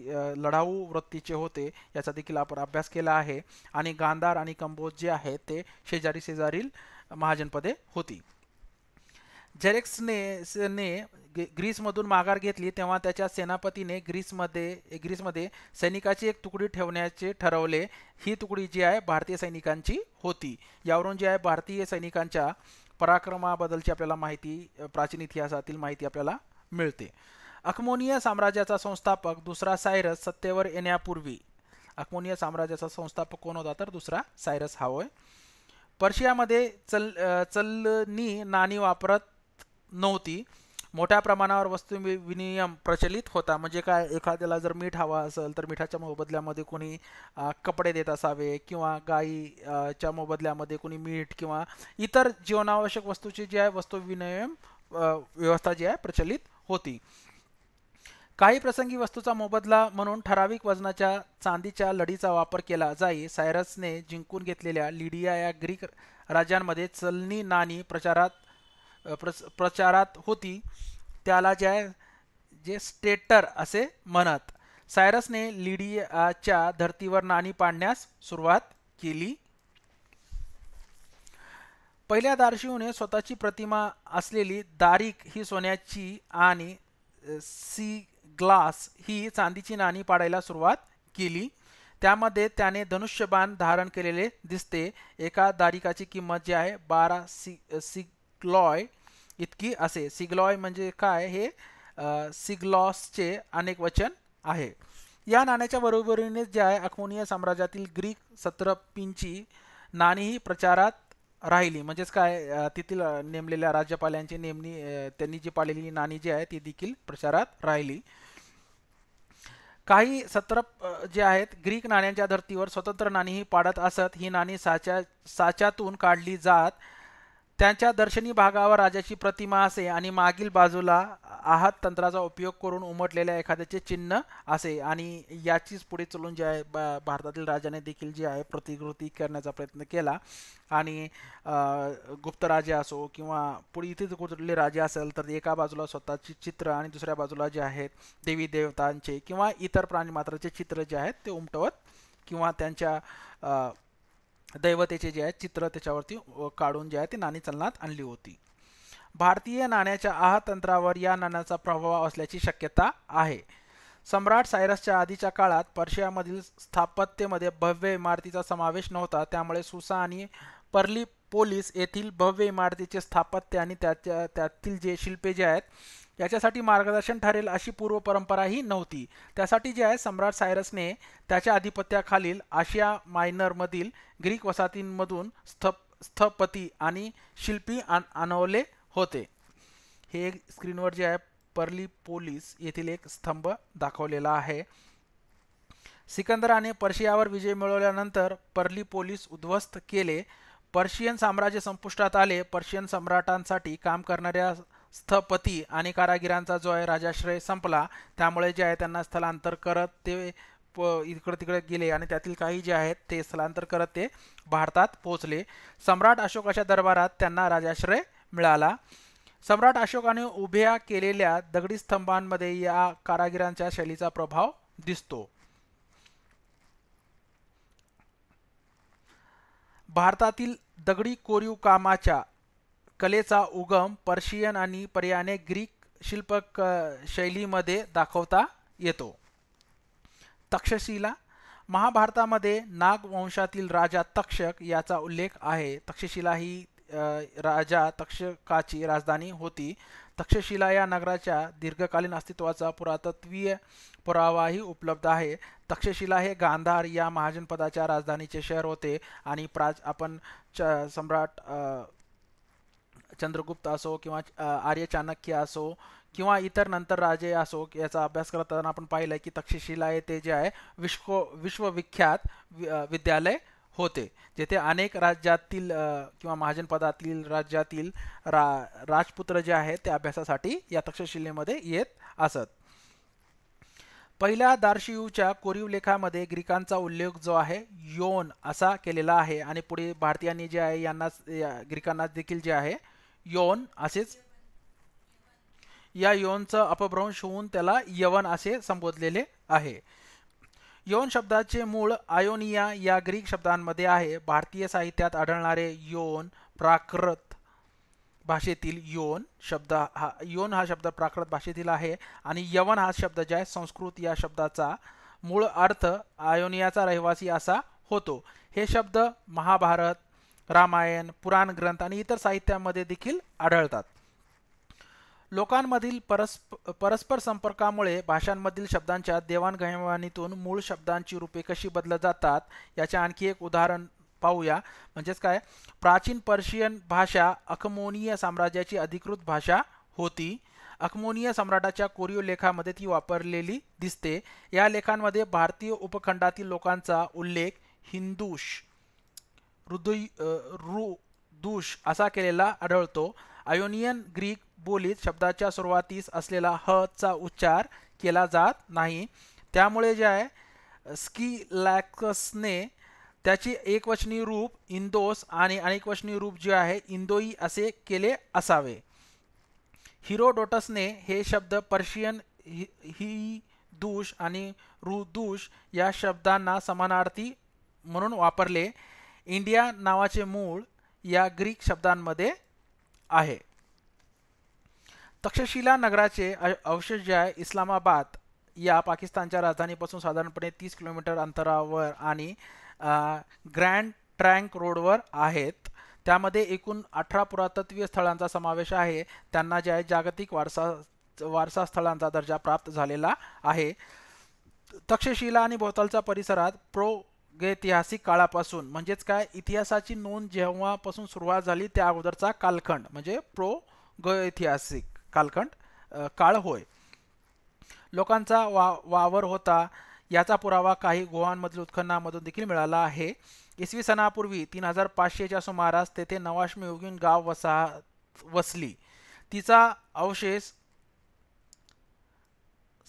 A: लढाऊ वृत्तीचे होते याचा देखील आपण अभ्यास केला आहे आणि गांधार आणि कंबोज जे आहे ते शेजारी शेजारील महाजनपदे होती झेरेक्सने ग्रीसमधून माघार घेतली तेव्हा त्याच्या सेनापतीने ग्रीसमध्ये ग्रीसमध्ये सैनिकाची एक तुकडी ठेवण्याचे ठरवले ही तुकडी जी आहे भारतीय सैनिकांची होती यावरून जी आहे भारतीय सैनिकांच्या पराक्रमाबद्दलची आपल्याला माहिती प्राचीन इतिहासातील माहिती आपल्याला मिळते अखमोनिया साम्राज्याचा संस्थापक दुसरा सायरस सत्तेवर येण्यापूर्वी अखमोनिया साम्राज्याचा संस्थापक कोण होता तर दुसरा सायरस हा होय पर्शियामध्ये चल चलनी नाणी वापरत नव्हती मोठ्या प्रमाणावर वस्तू विनियम प्रचलित होता म्हणजे काय एखाद्याला जर मीठ हवा असेल तर मिठाच्या मोबदल्यामध्ये कोणी कपडे देत असावे किंवा गाईच्या मोबदल्यामध्ये कोणी मीठ किंवा इतर जीवनावश्यक वस्तूची जी आहे वस्तू विनियम व्यवस्था जी आहे प्रचलित होती काही प्रसंगी वस्तूचा मोबदला म्हणून ठराविक वजनाच्या चांदीच्या लढीचा वापर केला जाई सायरसने जिंकून घेतलेल्या लिडिया या ग्रीक राज्यांमध्ये चलनी नाणी प्रचारात प्रचारात होती त्याला जे आहे जे स्टेटर असे म्हणत सायरसने लिडियाच्या धर्तीवर नाणी पाडण्यास सुरुवात केली पहिल्या दार्शिवने स्वतःची प्रतिमा असलेली दारिक ही सोन्याची आणि सी ग्लास ही चांदीची नाणी पाडायला सुरुवात केली त्यामध्ये त्याने धनुष्यबाण धारण केलेले दिसते एका दारिकाची किंमत जी आहे बारा सी सिग्लॉय इतकी असे सिग्लॉय म्हणजे काय हे सिग्लॉसचे अनेक वचन आहे या नाण्याच्या बरोबरीने जे आहे अखोनिया साम्राज्यातील ग्रीक नाणी नाणीही प्रचारात राहिली म्हणजेच काय तेथील नेमलेल्या राज्यपालांची नेमणी त्यांनी जी पाळलेली नाणी जी आहे ती देखील प्रचारात राहिली काही सत्रप जे आहेत ग्रीक नाण्यांच्या धर्तीवर स्वतंत्र नाणीही पाडत असत ही नाणी साच्या साच्यातून काढली जात त्यांच्या दर्शनी भागावर राजाची प्रतिमा असे आणि मागील बाजूला आहात तंत्राचा उपयोग करून उमटलेल्या एखाद्याचे चिन्ह असे आणि याचीच पुढे चलून जे आहे भारतातील राजाने देखील जे आहे प्रतिकृती करण्याचा प्रयत्न केला आणि गुप्त राजे असो किंवा पुढे इथे कुठले राजे असेल तर एका बाजूला स्वतःची चित्र आणि दुसऱ्या बाजूला जे आहेत देवी देवतांचे किंवा इतर प्राणीमात्राचे चित्र जे आहेत ते उमटवत किंवा त्यांच्या दैवतेचे जे आहेत चित्र त्याच्यावरती काढून जे आहे ती नाणी चलनात आणली होती भारतीय नाण्याच्या आह तंत्रावर या नाण्याचा प्रभाव असल्याची शक्यता आहे सम्राट सायरसच्या आधीच्या काळात पर्शियामधील स्थापत्यमध्ये भव्य इमारतीचा समावेश नव्हता त्यामुळे सुसा आणि पर्ली पोलीस येथील भव्य इमारतीचे स्थापत्य आणि त्याच्या त्यातील जे शिल्पे जे आहेत याच्यासाठी मार्गदर्शन ठरेल अशी पूर्व परंपराही नव्हती त्यासाठी जे आहे सम्राट सायरसने त्याच्या आधिपत्याखालील आशिया मायनरमधील ग्रीक वसाहतींमधून स्थ स्थपती आणि शिल्पी आण आणवले होते हे स्क्रीनवर जे आहे पर्ली पोलीस येथील एक स्तंभ दाखवलेला आहे सिकंदराने पर्शियावर विजय मिळवल्यानंतर पर्ली पोलीस उद्ध्वस्त केले पर्शियन साम्राज्य संपुष्टात आले पर्शियन सम्राटांसाठी काम करणाऱ्या स्थपती आणि कारागिरांचा जो आहे राजाश्रय संपला त्यामुळे जे आहे त्यांना स्थलांतर करत ते इकडं तिकडे गेले आणि त्यातील काही जे आहेत ते स्थलांतर करत ते भारतात पोहोचले सम्राट अशोकाच्या दरबारात त्यांना राजाश्रय मिळाला सम्राट अशोकाने उभ्या केलेल्या दगडी स्तंभांमध्ये या कारागिरांच्या शैलीचा प्रभाव दिसतो भारतातील दगडी कोरीव कामाच्या कलेचा उगम पर्शियन आणि पर्याने ग्रीक शिल्प शैलीमध्ये दाखवता येतो तक्षशिला महाभारतामध्ये नागवंशातील राजा तक्षक याचा उल्लेख आहे तक्षशिला ही राजा तक्षकाची राजधानी होती तक्षशिला या नगराच्या दीर्घकालीन अस्तित्वाचा पुरातत्वीय पुरावाही उपलब्ध आहे तक्षशिला हे गांधार या महाजनपदाच्या राजधानीचे शहर होते आणि प्राच आपण च सम्राट चंद्रगुप्त असो किंवा आर्य चाणक्य असो किंवा इतर नंतर राजे असो याचा अभ्यास करताना आपण पाहिलं की तक्षशिला हे ते जे आहे विश्व विश्वविख्यात विद्यालय होते जेथे अनेक राज्यातील किंवा महाजनपदातील राज्यातील रा राजपुत्र जे आहेत ते अभ्यासासाठी या तक्षशिलेमध्ये येत असत पहिल्या दार्शियूच्या कोरीव लेखामध्ये ग्रीकांचा उल्लेख जो आहे योन असा केलेला आहे आणि पुढे भारतीयांनी जे आहे यांना ग्रीकांना देखील जे आहे योन असेच या यवनचा अपभ्रंश होऊन त्याला यवन असे संबोधलेले आहे योन शब्दाचे मूळ आयोनिया या ग्रीक शब्दांमध्ये आहे भारतीय साहित्यात आढळणारे योन प्राकृत भाषेतील योन शब्द हा योन हा शब्द प्राकृत भाषेतील आहे आणि यवन हा शब्द जे आहे संस्कृत या शब्दाचा मूळ अर्थ आयोनियाचा रहिवासी असा होतो हे शब्द महाभारत रामायण पुराण ग्रंथ आणि इतर साहित्यामध्ये देखील आढळतात लोकांमधील परस्पर परस्पर संपर्कामुळे भाषांमधील शब्दांच्या देवाणघेवाणीतून मूळ शब्दांची रूपे कशी बदलत जातात याचे आणखी एक उदाहरण पाहूया म्हणजेच काय प्राचीन पर्शियन भाषा अखमोनीय साम्राज्याची अधिकृत भाषा होती अखमोनीय सम्राटाच्या कोरिओ लेखामध्ये ती वापरलेली दिसते या लेखांमध्ये भारतीय उपखंडातील लोकांचा उल्लेख हिंदूश हृदय रु दुष असा केलेला आढळतो आयोनियन ग्रीक बोलीत शब्दाच्या सुरुवातीस असलेला ह चा उच्चार केला जात नाही त्यामुळे जे आहे लॅक्सने त्याची एकवचनी रूप इंदोस आणि अनेकवचनी रूप जे आहे इंदोई असे केले असावे हिरोडोटसने हे शब्द पर्शियन हि, हि दूष आणि रुदूष या शब्दांना समानार्थी म्हणून वापरले इंडिया नावाचे मूळ या ग्रीक शब्दांमध्ये आहे तक्षशिला नगराचे अवशेष जे आहे इस्लामाबाद या पाकिस्तानच्या राजधानीपासून साधारणपणे तीस किलोमीटर अंतरावर आणि ग्रँड ट्रँक रोडवर आहेत त्यामध्ये एकूण अठरा पुरातत्वीय स्थळांचा समावेश आहे त्यांना जे आहे जागतिक वारसा वारसा स्थळांचा दर्जा प्राप्त झालेला आहे तक्षशिला आणि भोवतालच्या परिसरात प्रो ऐतिहासिक काळापासून म्हणजेच काय इतिहासाची नोंद जेव्हापासून सुरुवात झाली त्या अगोदरचा कालखंड म्हणजे प्रो गैतिहासिक कालखंड काळ होय लोकांचा वा वावर होता याचा पुरावा काही गुहांमधील उत्खननामधून देखील मिळाला आहे इसवी सणापूर्वी तीन हजार पाचशेच्या सुमारास तेथे नवाश्मी योगीन गाव वसा वसली तिचा अवशेष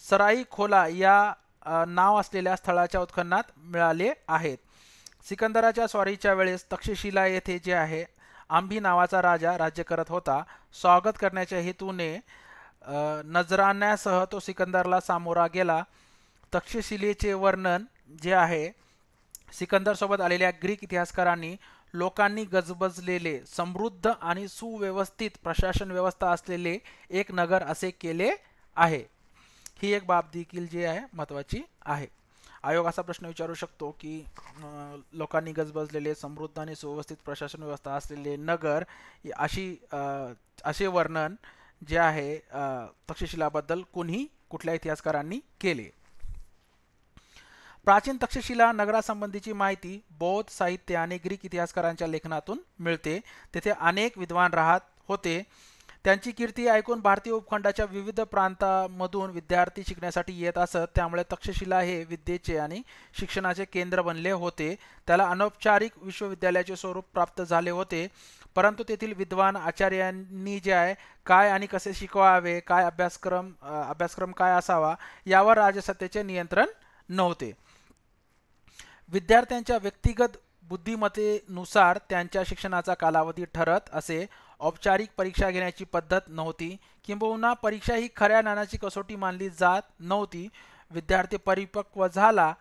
A: सराई खोला या नाव असलेल्या स्थळाच्या उत्खननात मिळाले आहेत सिकंदराच्या स्वारीच्या वेळेस तक्षशिला येथे जे आहे आंबी नावाचा राजा राज्य करत होता स्वागत करण्याच्या हेतूने नजराण्यासह तो सिकंदरला सामोरा गेला तक्षशिलेचे वर्णन जे आहे सिकंदरसोबत आलेल्या ग्रीक इतिहासकारांनी लोकांनी गजबजलेले समृद्ध आणि सुव्यवस्थित प्रशासन व्यवस्था असलेले एक नगर असे केले आहे ही एक बाब देखील जी आहे महत्त्वाची आहे आयोग असा प्रश्न विचारू शकतो की लोकांनी गजबजलेले समृद्ध आणि सुव्यवस्थित प्रशासन व्यवस्था असलेले नगर अशी असे वर्णन जे आहे तक्षशिलाबद्दल कोणी कुठल्या इतिहासकारांनी केले प्राचीन तक्षशिला नगरासंबंधीची माहिती बौद्ध साहित्य आणि ग्रीक इतिहासकारांच्या लेखनातून मिळते तेथे अनेक विद्वान राहत होते त्यांची कीर्ती ऐकून भारतीय उपखंडाच्या विविध प्रांतामधून विद्यार्थी शिकण्यासाठी येत असत त्यामुळे तक्षशिला हे विद्येचे आणि शिक्षणाचे केंद्र बनले होते त्याला अनौपचारिक विश्वविद्यालयाचे स्वरूप प्राप्त झाले होते परंतु तेथील विद्वान आचार्यांनी जे आहे काय आणि कसे शिकवावे काय अभ्यासक्रम अभ्यासक्रम काय असावा यावर राजसत्तेचे नियंत्रण नव्हते विद्यार्थ्यांच्या व्यक्तिगत बुद्धिमत्तेनुसार त्यांच्या शिक्षणाचा कालावधी ठरत असे औपचारिक परीक्षा घेण्याची पद्धत नव्हती किंबहुना परीक्षा ही खऱ्या ज्ञानाची कसोटी मानली जात नव्हती विद्यार्थी परिपक्व झाला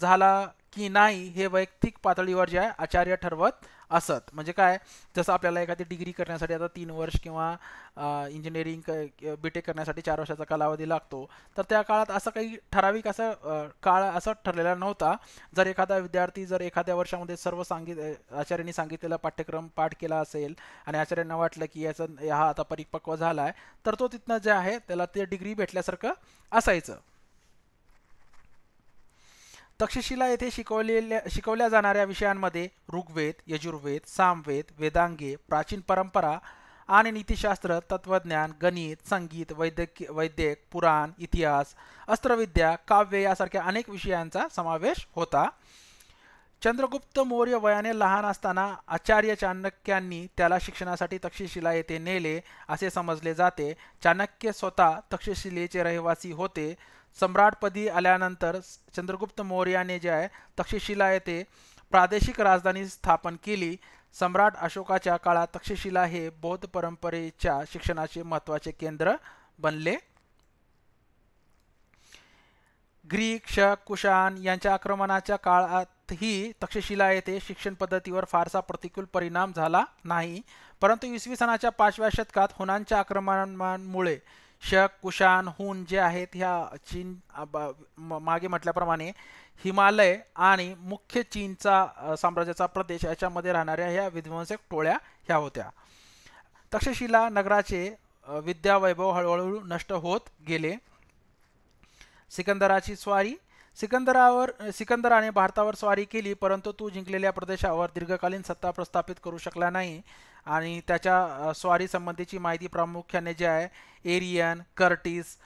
A: झाला की नाही हे वैयक्तिक पातळीवर जे आहे आचार्य ठरवत असत म्हणजे काय जसं आपल्याला एखादी डिग्री करण्यासाठी आता तीन वर्ष किंवा इंजिनिअरिंग बी टेक करण्यासाठी चार वर्षाचा कालावधी लागतो तर त्या काळात असं काही ठराविक असं काळ असं ठरलेला नव्हता जर एखादा विद्यार्थी जर एखाद्या वर्षामध्ये सर्व सांगित आचार्यांनी सांगितलेला पाठ्यक्रम पाठ केला असेल आणि आचार्यांना वाटलं की याचा हा आता परिपक्व झाला आहे तर तो तिथनं जे आहे त्याला ते डिग्री भेटल्यासारखं असायचं तक्षशिला येथे शिकवलेल्या शिकवल्या जाणाऱ्या विषयांमध्ये ऋग्वेद यजुर्वेद सामवेद वेदांगे प्राचीन परंपरा आणि नीतिशास्त्र तत्वज्ञान गणित संगीत वैद्यकीय वैद्यक पुराण इतिहास अस्त्रविद्या काव्य यासारख्या अनेक विषयांचा समावेश होता चंद्रगुप्त मौर्य वयाने लहान असताना आचार्य चाणक्यांनी त्याला शिक्षणासाठी तक्षशिला येथे नेले असे समजले जाते चाणक्य स्वतः तक्षशिलेचे रहिवासी होते सम्राटपदी आल्यानंतर चंद्रगुप्त मौर्याने जे आहे तक्षशिला येथे प्रादेशिक राजधानी स्थापन केली सम्राट अशोकाच्या काळात तक्षशिला हे बौद्ध परंपरेच्या शिक्षणाचे महत्त्वाचे केंद्र बनले ग्रीक शक कुशान यांच्या आक्रमणाच्या काळातही तक्षशिला येथे शिक्षण पद्धतीवर फारसा प्रतिकूल परिणाम झाला नाही परंतु इसवी सणाच्या पाचव्या शतकात हुनांच्या आक्रमणांमुळे शक कुशान हून जे आहेत ह्या चीन मागे म्हटल्याप्रमाणे हिमालय आणि मुख्य चीनचा साम्राज्याचा प्रदेश याच्यामध्ये राहणाऱ्या ह्या विध्वंसक टोळ्या ह्या होत्या तक्षशिला नगराचे विद्यावैभव हळूहळू नष्ट होत गेले सिकंदराची स्वारी सिकंदरावर सिकंदराने भारतावर स्वारी केली परंतु तू जिंकलेल्या प्रदेशावर दीर्घकालीन सत्ता प्रस्थापित करू शकला नाही आणि त्याच्या स्वारी संबंधीची माहिती प्रामुख्याने जे आहे एरियन कर्टिस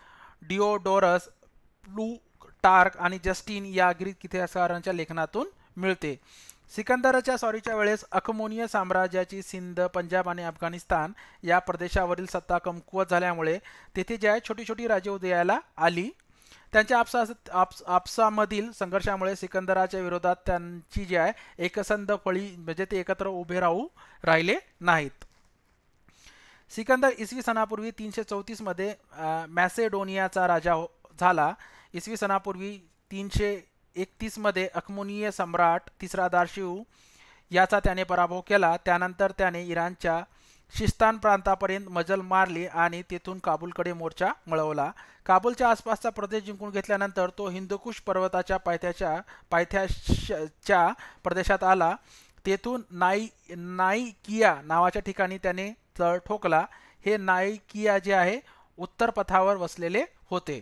A: डिओडोरस प्लू टार्क आणि जस्टिन या ग्रीक इतिहासकारांच्या लेखनातून मिळते सिकंदराच्या सॉरीच्या वेळेस अखमोनिय साम्राज्याची सिंध पंजाब आणि अफगाणिस्तान या प्रदेशावरील सत्ता कमकुवत झाल्यामुळे तेथे जे आहे छोटी छोटी राज्य उदयाला आली त्यांच्या आपसा आप आपसामधील संघर्षामुळे सिकंदराच्या विरोधात त्यांची जी आहे एकसंध फळी म्हणजे ते एकत्र उभे राहू राहिले नाहीत सिकंदर इसवी सणापूर्वी तीनशे चौतीसमध्ये मॅसेडोनियाचा राजा हो- झाला इसवी सणापूर्वी तीनशे एकतीसमध्ये अखमुनीय सम्राट तिसरा दारशिव याचा त्याने पराभव केला त्यानंतर त्याने इराणच्या शिस्तान प्रांतापर्यंत मजल मारली आणि तेथून काबूलकडे मोर्चा मिळवला काबूलच्या आसपासचा प्रदेश जिंकून घेतल्यानंतर तो हिंदुकुश पर्वताच्या पायथ्याच्या पायथ्याच्या प्रदेशात आला तेथून नाई नाईकिया नावाच्या ठिकाणी त्याने तळ ठोकला हे नाईकिया जे आहे उत्तर पथावर वसलेले होते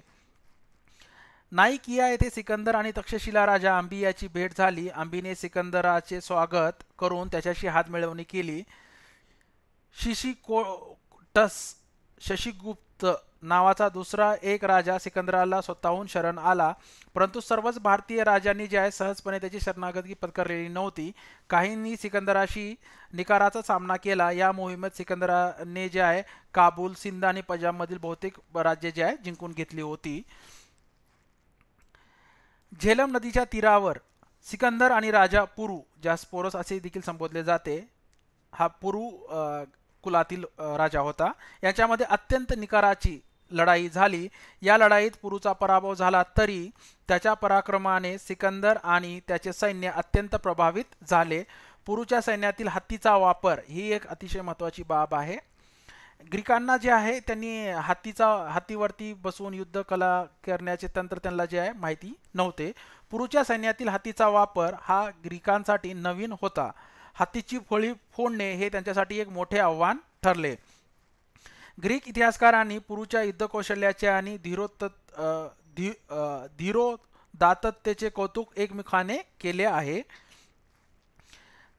A: नाईकिया येथे सिकंदर आणि तक्षशिला राजा आंबी भेट झाली आंबीने सिकंदराचे स्वागत करून त्याच्याशी हात मिळवणी केली शिशी कोटस शशीगुप्त नावाचा दुसरा एक राजा सिकंदराला स्वतःहून शरण आला परंतु सर्वच भारतीय राजांनी जे आहे सहजपणे त्याची शरणागती पत्करलेली नव्हती काहींनी सिकंदराशी निकाराचा सामना केला या मोहिमेत सिकंदराने जे आहे काबूल सिंध आणि पंजाबमधील बहुतेक राज्य जे आहे जिंकून घेतली होती झेलम नदीच्या तीरावर सिकंदर आणि राजा पुरू ज्यास पोरस असे देखील संबोधले जाते हा पुरू कुलातील राजा होता याच्यामध्ये अत्यंत निकाराची लढाई झाली या लढाईत पुरुचा पराभव झाला तरी त्याच्या पराक्रमाने सिकंदर आणि त्याचे सैन्य अत्यंत प्रभावित झाले पुरुच्या सैन्यातील हत्तीचा वापर ही एक अतिशय महत्त्वाची बाब आहे ग्रीकांना जे आहे त्यांनी हत्तीचा हत्तीवरती बसून युद्ध कला करण्याचे तंत्र त्यांना जे आहे माहिती नव्हते पुरुच्या सैन्यातील हत्तीचा वापर हा ग्रीकांसाठी नवीन होता हत्तीची फळी फोडणे हे त्यांच्यासाठी एक मोठे आव्हान ठरले ग्रीक इतिहासकारांनी पुरुच्या कौशल्याचे आणि धीरोत धीरो दातत्तेचे कौतुक एकमेकाने केले आहे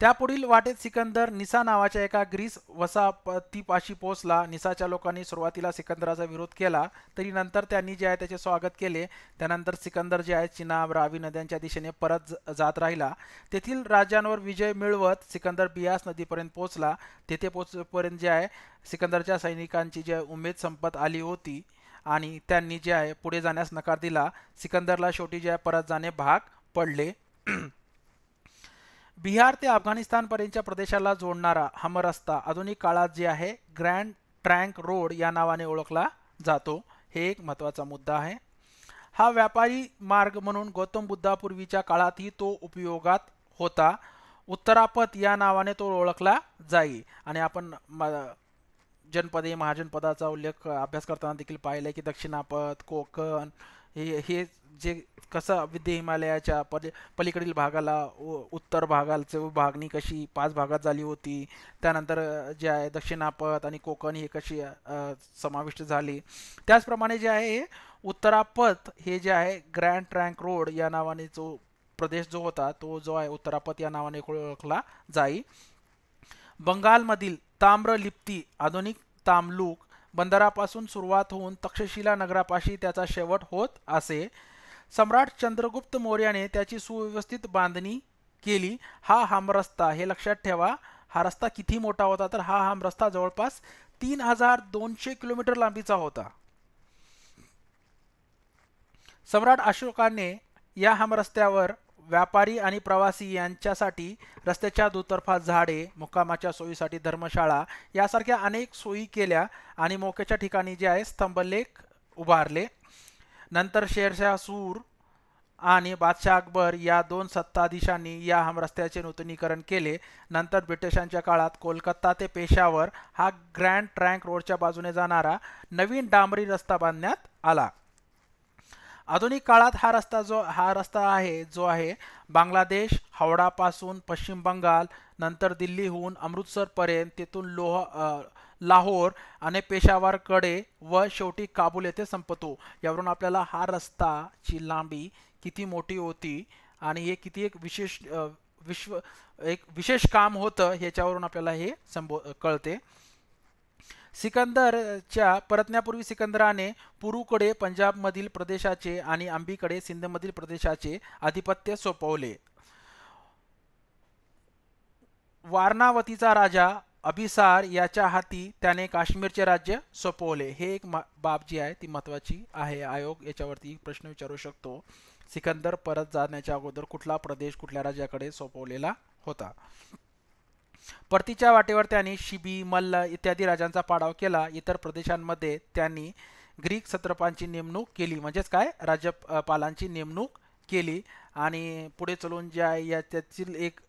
A: त्यापुढील वाटेत सिकंदर निसा नावाच्या एका ग्रीस वसापतीपाशी पोहोचला निसाच्या लोकांनी सुरुवातीला सिकंदराचा विरोध केला तरी नंतर त्यांनी जे आहे त्याचे स्वागत केले त्यानंतर सिकंदर जे आहे चिनाब रावी नद्यांच्या दिशेने परत जात राहिला तेथील राज्यांवर विजय मिळवत सिकंदर बियास नदीपर्यंत पोहोचला तेथे पोचपर्यंत जे आहे सिकंदरच्या सैनिकांची जे उमेद संपत आली होती आणि त्यांनी जे आहे पुढे जाण्यास नकार दिला सिकंदरला शेवटी जे आहे परत जाणे भाग पडले बिहार ते अफगाणिस्तानपर्यंतच्या प्रदेशाला जोडणारा हम रस्ता आधुनिक काळात जे आहे ग्रँड ट्रँक रोड या नावाने ओळखला जातो हे एक महत्त्वाचा मुद्दा आहे हा व्यापारी मार्ग म्हणून गौतम बुद्धापूर्वीच्या काळातही तो उपयोगात होता उत्तरापथ या नावाने तो ओळखला जाई आणि आपण जनपदे महाजनपदाचा उल्लेख अभ्यास करताना देखील पाहिलं की दक्षिणापद कोकण हे हे जे कसं विद्य हिमालयाच्या पली पलीकडील भागाला उत्तर भागाचे भागणी कशी पाच भागात झाली होती त्यानंतर जे आहे दक्षिणापथ आणि कोकण हे कशी समाविष्ट झाली त्याचप्रमाणे जे आहे उत्तरापथ हे जे आहे ग्रँड ट्रँक रोड या नावाने जो प्रदेश जो होता तो जो आहे उत्तरापथ या नावाने ओळखला जाई बंगालमधील ताम्रलिप्ती आधुनिक तामलूक बंदरापासून सुरुवात होऊन तक्षशिला नगरापाशी त्याचा शेवट होत असे सम्राट चंद्रगुप्त मौर्याने त्याची सुव्यवस्थित बांधणी केली हा हाम रस्ता, हे लक्षात ठेवा हा रस्ता किती मोठा होता तर हा रस्ता जवळपास तीन हजार दोनशे किलोमीटर लांबीचा होता सम्राट अशोकाने या रस्त्यावर व्यापारी आणि प्रवासी यांच्यासाठी रस्त्याच्या दुतर्फा झाडे मुक्कामाच्या सोयीसाठी धर्मशाळा यासारख्या अनेक सोयी केल्या आणि मोक्याच्या ठिकाणी जे आहे स्तंभलेख उभारले नंतर शेरशाह सूर आणि बादशाह अकबर या दोन सत्ताधीशांनी या हम रस्त्याचे नूतनीकरण केले नंतर ब्रिटिशांच्या काळात कोलकाता ते पेशावर हा ग्रँड ट्रँक रोडच्या बाजूने जाणारा नवीन डांबरी रस्ता बांधण्यात आला आधुनिक काळात हा रस्ता जो हा रस्ता आहे जो आहे बांगलादेश हावडापासून पश्चिम बंगाल नंतर दिल्लीहून अमृतसरपर्यंत तिथून लोह लाहोर आणि पेशावरकडे व शेवटी काबूल येथे संपतो यावरून आपल्याला हा रस्ताची लांबी किती मोठी होती आणि हे किती एक विशेष विश्व एक विशेष काम होतं ह्याच्यावरून आपल्याला हे संबो कळते सिकंदरच्या परतण्यापूर्वी सिकंदराने पुरुकडे पंजाबमधील प्रदेशाचे आणि आंबीकडे सिंधमधील प्रदेशाचे आधिपत्य सोपवले वारणावतीचा राजा अभिसार याच्या हाती त्याने काश्मीरचे राज्य सोपवले हे एक बाब जी आहे ती महत्वाची आहे आयोग याच्यावरती प्रश्न विचारू शकतो सिकंदर परत जाण्याच्या अगोदर कुठला प्रदेश कुठल्या राज्याकडे सोपवलेला होता परतीच्या वाटेवर त्यांनी शिबी मल्ल इत्यादी राजांचा पाडाव केला इतर प्रदेशांमध्ये त्यांनी ग्रीक सत्रपांची नेमणूक केली म्हणजेच काय राज्यपालांची नेमणूक केली आणि पुढे चलून जे आहे या त्यातील एक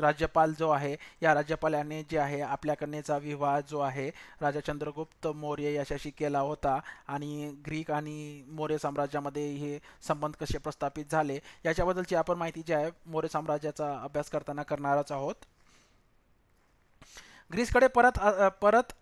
A: राज्यपाल जो आहे या राज्यपालाने जे आहे आपल्याकडनेचा विवाह जो आहे राजा चंद्रगुप्त मौर्य याच्याशी केला होता आणि ग्रीक आणि मौर्य साम्राज्यामध्ये हे संबंध कसे प्रस्थापित झाले याच्याबद्दलची आपण माहिती जी आहे मौर्य साम्राज्याचा अभ्यास करताना करणारच आहोत ग्रीसकडे परत परत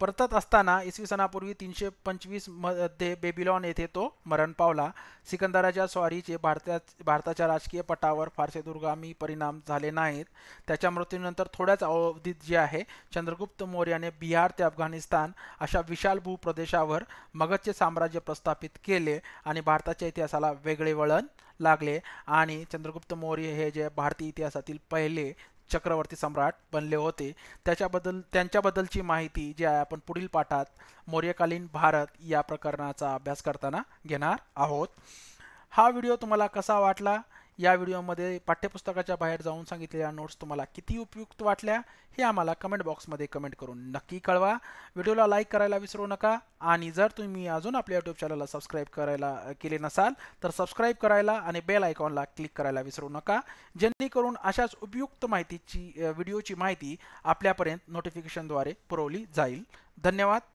A: परतत असताना इसवी सणापूर्वी तीनशे पंचवीस मध्ये बेबिलॉन येथे तो मरण पावला सिकंदराच्या स्वारीचे भारता भारताच्या राजकीय पटावर फारसे दुर्गामी परिणाम झाले नाहीत त्याच्या मृत्यूनंतर थोड्याच अवधीत जे आहे चंद्रगुप्त मौर्याने बिहार ते अफगाणिस्तान अशा विशाल भूप्रदेशावर मगधचे साम्राज्य प्रस्थापित केले आणि भारताच्या इतिहासाला वेगळे वळण लागले आणि चंद्रगुप्त मौर्य हे जे भारतीय इतिहासातील पहिले चक्रवर्ती सम्राट बनले होते त्याच्याबद्दल त्यांच्याबद्दलची माहिती जी आहे आपण पुढील पाठात मौर्यकालीन भारत या प्रकरणाचा अभ्यास करताना घेणार आहोत हा व्हिडिओ तुम्हाला कसा वाटला या व्हिडिओमध्ये पाठ्यपुस्तकाच्या बाहेर जाऊन सांगितलेल्या नोट्स तुम्हाला किती उपयुक्त वाटल्या हे आम्हाला कमेंट बॉक्समध्ये कमेंट करून नक्की कळवा व्हिडिओला लाईक करायला विसरू नका आणि जर तुम्ही अजून आपल्या यूट्यूब चॅनलला सबस्क्राईब करायला केले नसाल तर सबस्क्राईब करायला आणि बेल आयकॉनला क्लिक करायला विसरू नका जेणेकरून अशाच उपयुक्त माहितीची व्हिडिओची माहिती आपल्यापर्यंत नोटिफिकेशनद्वारे पुरवली जाईल धन्यवाद